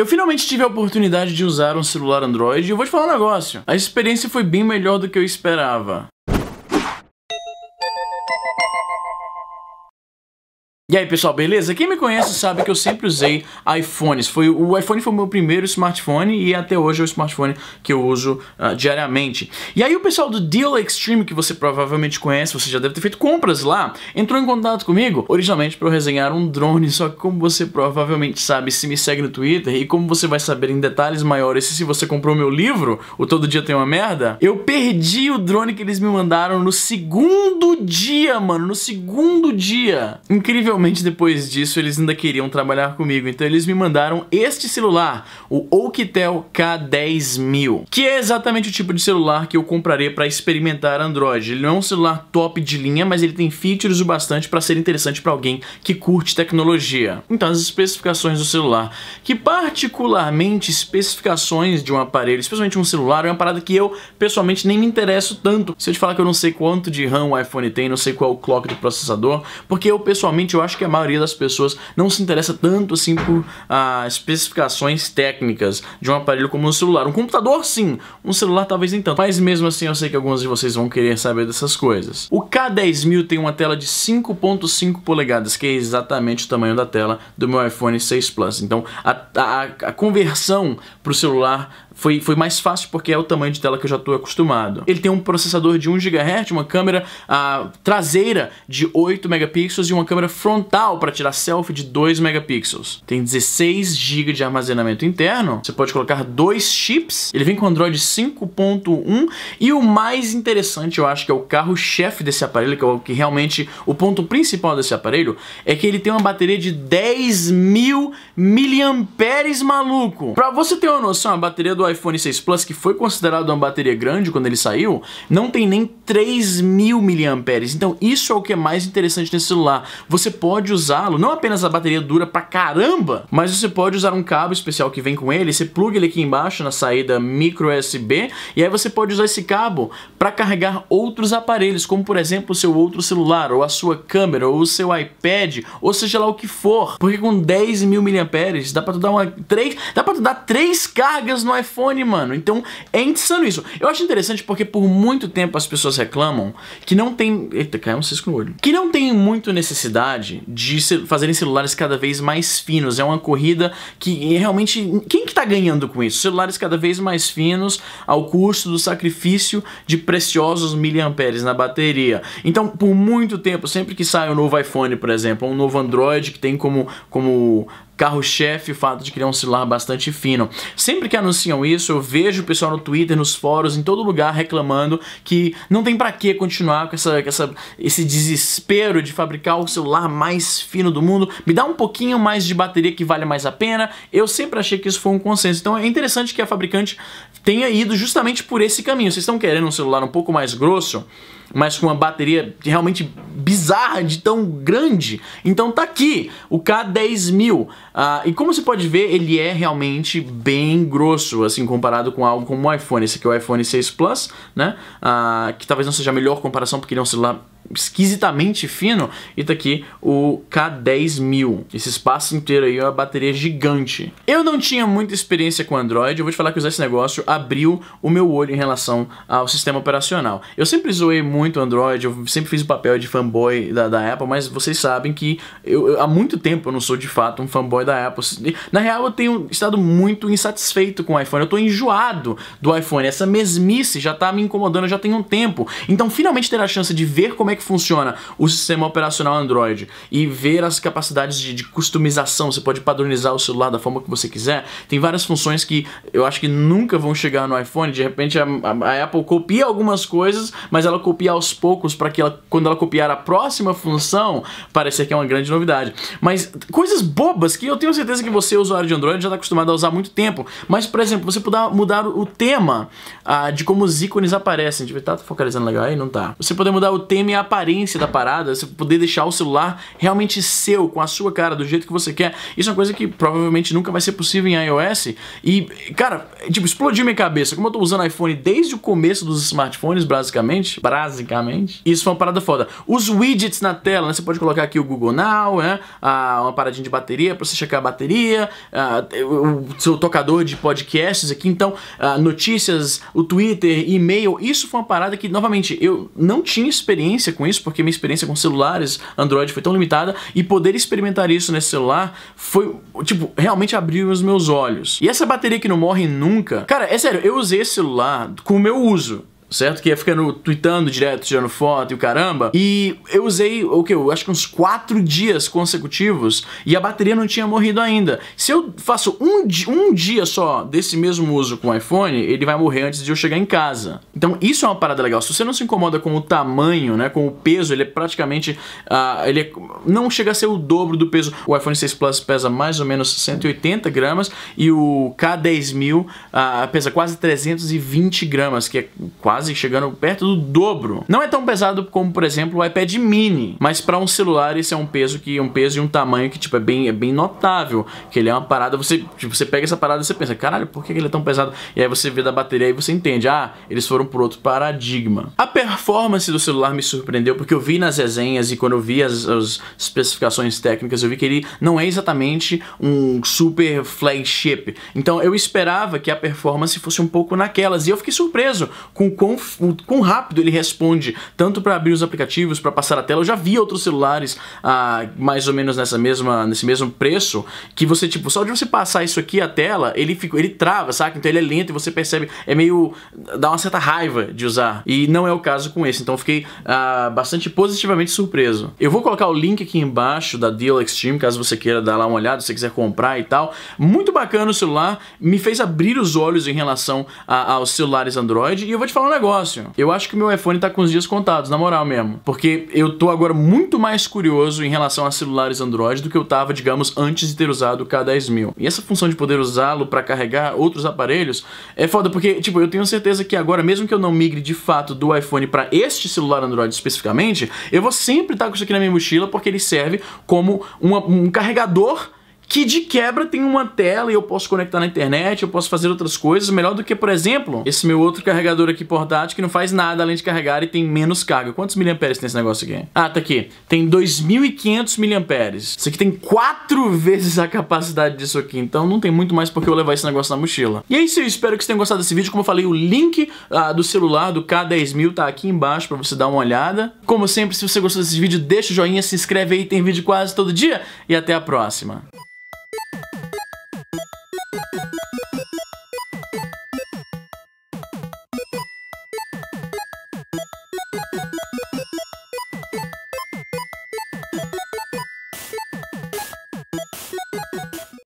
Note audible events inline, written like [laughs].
Eu finalmente tive a oportunidade de usar um celular Android e eu vou te falar um negócio. A experiência foi bem melhor do que eu esperava. E aí pessoal, beleza? Quem me conhece sabe que eu sempre usei iPhones. Foi, o iPhone foi o meu primeiro smartphone e até hoje é o smartphone que eu uso uh, diariamente. E aí o pessoal do Deal Extreme, que você provavelmente conhece, você já deve ter feito compras lá, entrou em contato comigo originalmente para eu resenhar um drone. Só que como você provavelmente sabe se me segue no Twitter e como você vai saber em detalhes maiores se você comprou meu livro, o Todo Dia Tem Uma Merda, eu perdi o drone que eles me mandaram no segundo dia, mano, no segundo dia. Incrivelmente depois disso eles ainda queriam trabalhar comigo, então eles me mandaram este celular, o Oukitel K10000, que é exatamente o tipo de celular que eu compraria para experimentar Android. Ele não é um celular top de linha, mas ele tem features o bastante para ser interessante para alguém que curte tecnologia. Então as especificações do celular, que particularmente especificações de um aparelho, especialmente um celular, é uma parada que eu pessoalmente nem me interesso tanto. Se eu te falar que eu não sei quanto de RAM o iPhone tem, não sei qual o clock do processador, porque eu pessoalmente eu acho acho que a maioria das pessoas não se interessa tanto assim por ah, especificações técnicas de um aparelho como um celular. Um computador, sim, um celular talvez nem tanto, mas mesmo assim eu sei que alguns de vocês vão querer saber dessas coisas. O K10000 tem uma tela de 5.5 polegadas, que é exatamente o tamanho da tela do meu iPhone 6 Plus. Então a, a, a conversão para o celular foi, foi mais fácil porque é o tamanho de tela que eu já estou acostumado. Ele tem um processador de 1 GHz, uma câmera a ah, traseira de 8 megapixels e uma câmera frontal para tirar selfie de 2 megapixels. Tem 16 GB de armazenamento interno, você pode colocar dois chips, ele vem com Android 5.1 e o mais interessante, eu acho que é o carro-chefe desse aparelho, que é o que realmente o ponto principal desse aparelho, é que ele tem uma bateria de 10 mil miliamperes maluco. Para você ter uma noção, a bateria do iPhone 6 Plus, que foi considerado uma bateria grande quando ele saiu, não tem nem 3.000 mAh. Então isso é o que é mais interessante nesse celular. Você pode usá-lo, não apenas a bateria dura pra caramba, mas você pode usar um cabo especial que vem com ele, você pluga ele aqui embaixo na saída micro USB, e aí você pode usar esse cabo para carregar outros aparelhos, como por exemplo o seu outro celular, ou a sua câmera, ou o seu iPad, ou seja lá o que for. Porque com 10.000 mAh dá pra tu dar uma 3, dá para tu dar 3 cargas no iPhone iPhone, mano. Então é insano isso. Eu acho interessante porque por muito tempo as pessoas reclamam que não tem. Eita, caiu um cisco no olho. Que não tem muito necessidade de fazerem celulares cada vez mais finos. É uma corrida que realmente. Quem que tá ganhando com isso? Celulares cada vez mais finos ao custo do sacrifício de preciosos miliamperes na bateria. Então, por muito tempo, sempre que sai um novo iPhone, por exemplo, um novo Android que tem como, como carro-chefe o fato de criar é um celular bastante fino. Sempre que anunciam isso, eu vejo o pessoal no Twitter, nos fóruns, em todo lugar reclamando que não tem para que continuar com essa, essa, esse desespero de fabricar o celular mais fino do mundo. Me dá um pouquinho mais de bateria que vale mais a pena. Eu sempre achei que isso foi um consenso. Então é interessante que a fabricante tenha ido justamente por esse caminho. Vocês estão querendo um celular um pouco mais grosso? mas com uma bateria realmente bizarra de tão grande. Então tá aqui, o K10000. Uh, ah, e como você pode ver, ele é realmente bem grosso, assim, comparado com algo como o iPhone. Esse aqui é o iPhone 6 Plus, né? Uh, que talvez não seja a melhor comparação, porque ele é um celular esquisitamente fino. E tá aqui o K10000. Esse espaço inteiro aí é uma bateria gigante. Eu não tinha muita experiência com Android. Eu vou te falar que usar esse negócio abriu o meu olho em relação ao sistema operacional. Eu sempre zoei muito Android. Eu sempre fiz o papel de fanboy da, da Apple. Mas vocês sabem que eu, eu, há muito tempo eu não sou de fato um fanboy da Apple. Na real, eu tenho estado muito insatisfeito com o iPhone. Eu tô enjoado do iPhone. Essa mesmice já tá me incomodando já tem um tempo. Então, finalmente ter a chance de ver como é como é que funciona o sistema operacional Android e ver as capacidades de, de customização, você pode padronizar o celular da forma que você quiser. Tem várias funções que eu acho que nunca vão chegar no iPhone. De repente a, a Apple copia algumas coisas, mas ela copia aos poucos para que ela, quando ela copiar a próxima função, parecer que é uma grande novidade. Mas coisas bobas que eu tenho certeza que você, usuário de Android, já está acostumado a usar há muito tempo. Mas, por exemplo, você puder mudar o tema ah, de como os ícones aparecem. Devia estar tá focalizando legal aí? Não tá. Você poder mudar o tema e a a aparência da parada, você poder deixar o celular realmente seu, com a sua cara, do jeito que você quer. Isso é uma coisa que provavelmente nunca vai ser possível em iOS. E, cara, tipo, explodiu minha cabeça. Como eu tô usando iPhone desde o começo dos smartphones, basicamente, basicamente, isso foi uma parada foda. Os widgets na tela, né? Você pode colocar aqui o Google Now, né? Ah, uma paradinha de bateria para você checar a bateria, ah, o seu tocador de podcasts aqui, então, ah, notícias, o Twitter, e-mail. Isso foi uma parada que, novamente, eu não tinha experiência com isso, porque minha experiência com celulares Android foi tão limitada e poder experimentar isso nesse celular foi, tipo, realmente abriu os meus olhos. E essa bateria que não morre nunca, cara, é sério, eu usei esse celular com o meu uso certo? Que ia é ficando tweetando direto, tirando foto e o caramba. E eu usei, o que? Eu acho que uns quatro dias consecutivos e a bateria não tinha morrido ainda. Se eu faço um, um dia só desse mesmo uso com o iPhone, ele vai morrer antes de eu chegar em casa. Então isso é uma parada legal. Se você não se incomoda com o tamanho, né, com o peso, ele é praticamente, uh, ele é, não chega a ser o dobro do peso. O iPhone 6 Plus pesa mais ou menos 180 gramas e o K10000 uh, ah, pesa quase 320 gramas, que é quase quase chegando perto do dobro. Não é tão pesado como, por exemplo, o iPad mini, mas para um celular esse é um peso que um peso e um tamanho que tipo é bem é bem notável, que ele é uma parada, você tipo, você pega essa parada e você pensa, caralho, por que ele é tão pesado? E aí você vê da bateria e você entende, ah, eles foram por outro paradigma. A performance do celular me surpreendeu porque eu vi nas resenhas e quando eu vi as, as especificações técnicas, eu vi que ele não é exatamente um super flagship. Então eu esperava que a performance fosse um pouco naquelas e eu fiquei surpreso com o quão, o quão rápido ele responde, tanto para abrir os aplicativos, para passar a tela. Eu já vi outros celulares ah, mais ou menos nessa mesma, nesse mesmo preço, que você, tipo, só de você passar isso aqui a tela, ele, fica, ele trava, saca? Então ele é lento e você percebe, é meio. dá uma certa raiva de usar. E não é o caso com esse, então fiquei ah, bastante positivamente surpreso. Eu vou colocar o link aqui embaixo da Deal Extreme, caso você queira dar lá uma olhada, se você quiser comprar e tal. Muito bacana o celular, me fez abrir os olhos em relação a, aos celulares Android. E eu vou te falar um negócio negócio. Eu acho que o meu iPhone tá com os dias contados, na moral mesmo. Porque eu tô agora muito mais curioso em relação a celulares Android do que eu tava, digamos, antes de ter usado o K10000. E essa função de poder usá-lo para carregar outros aparelhos é foda, porque, tipo, eu tenho certeza que agora, mesmo que eu não migre de fato do iPhone para este celular Android especificamente, eu vou sempre estar tá com isso aqui na minha mochila porque ele serve como uma, um carregador que de quebra tem uma tela e eu posso conectar na internet, eu posso fazer outras coisas, melhor do que, por exemplo, esse meu outro carregador aqui portátil que não faz nada além de carregar e tem menos carga. Quantos miliamperes tem esse negócio aqui? Ah, tá aqui. Tem 2.500 miliamperes. Isso aqui tem quatro [laughs] vezes a capacidade disso aqui, então não tem muito mais porque eu levar esse negócio na mochila. E é isso, eu espero que vocês tenham gostado desse vídeo. Como eu falei, o link ah, do celular do K10000 tá aqui embaixo pra você dar uma olhada. Como sempre, se você gostou desse vídeo, deixa o joinha, se inscreve aí, tem vídeo quase todo dia e até a próxima.